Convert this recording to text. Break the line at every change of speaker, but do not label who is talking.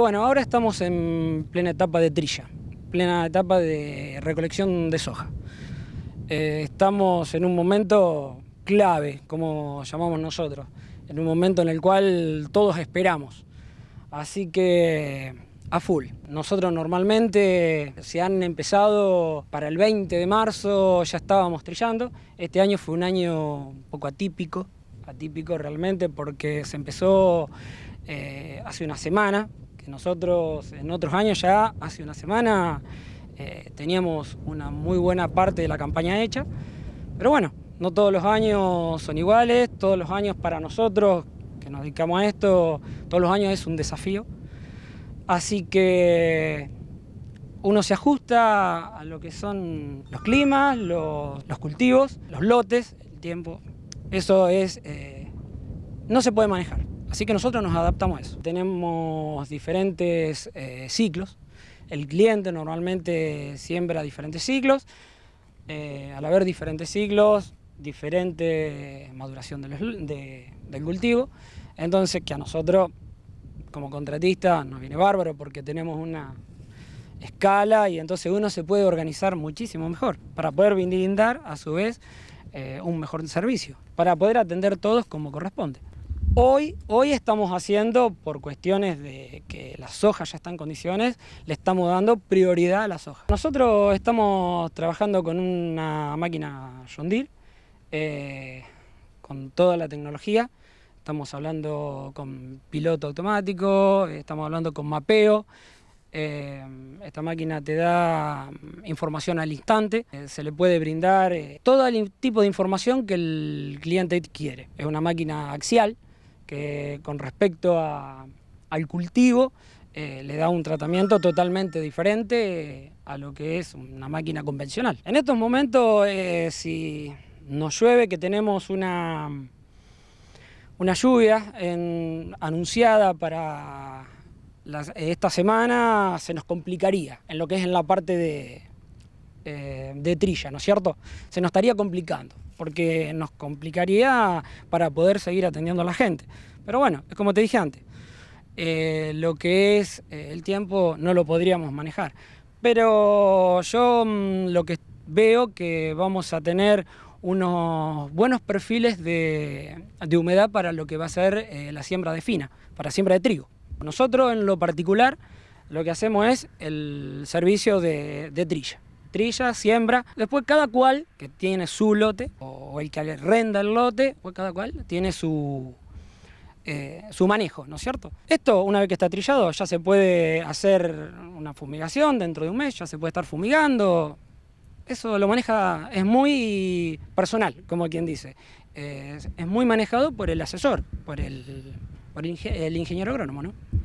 Bueno, ahora estamos en plena etapa de trilla, plena etapa de recolección de soja. Eh, estamos en un momento clave, como llamamos nosotros, en un momento en el cual todos esperamos. Así que a full. Nosotros normalmente se han empezado para el 20 de marzo, ya estábamos trillando. Este año fue un año un poco atípico, atípico realmente porque se empezó eh, hace una semana, nosotros en otros años ya, hace una semana, eh, teníamos una muy buena parte de la campaña hecha, pero bueno, no todos los años son iguales, todos los años para nosotros que nos dedicamos a esto, todos los años es un desafío. Así que uno se ajusta a lo que son los climas, los, cultivos, los lotes, el tiempo. Eso es, eh, no se puede manejar. Así que nosotros nos adaptamos a eso. Tenemos diferentes eh, ciclos. El cliente normalmente siembra diferentes ciclos. Eh, al haber diferentes ciclos, diferente maduración del, cultivo. Entonces que a nosotros como contratista nos viene bárbaro porque tenemos una escala y entonces uno se puede organizar muchísimo mejor para poder brindar a su vez eh, un mejor servicio, para poder atender todos como corresponde. Hoy, hoy estamos haciendo, por cuestiones de que las hojas ya están en condiciones, le estamos dando prioridad a las hojas. Nosotros estamos trabajando con una máquina John eh, con toda la tecnología. Estamos hablando con piloto automático, estamos hablando con mapeo. Eh, esta máquina te da mm, información al instante, eh, se le puede brindar todo el tipo de información que el cliente quiere. Es una máquina axial, que con respecto al cultivo eh, le da un tratamiento totalmente diferente eh, a lo que es una máquina convencional. En estos momentos, eh, si nos llueve, que tenemos una, una lluvia anunciada para esta semana, se nos complicaría en lo que es en la parte de, de trilla, ¿no es cierto? Se nos estaría complicando porque nos complicaría para poder seguir atendiendo a la gente. Pero bueno, es como te dije antes, eh, lo que es eh, el tiempo no lo podríamos manejar. Pero yo mm, lo que veo que vamos a tener unos buenos perfiles de, humedad para lo que va a ser eh, la siembra de fina, para siembra de trigo. Nosotros en lo particular lo que hacemos es el servicio de, de trilla. Trilla, siembra, después cada cual que tiene su lote o el que renda el lote, pues cada cual tiene su, eh, su manejo, ¿no es cierto? Esto, una vez que está trillado, ya se puede hacer una fumigación dentro de un mes, ya se puede estar fumigando. Eso lo maneja, es muy personal, como quien dice. Eh, es muy manejado por el asesor, por el, por el ingeniero agrónomo, ¿no?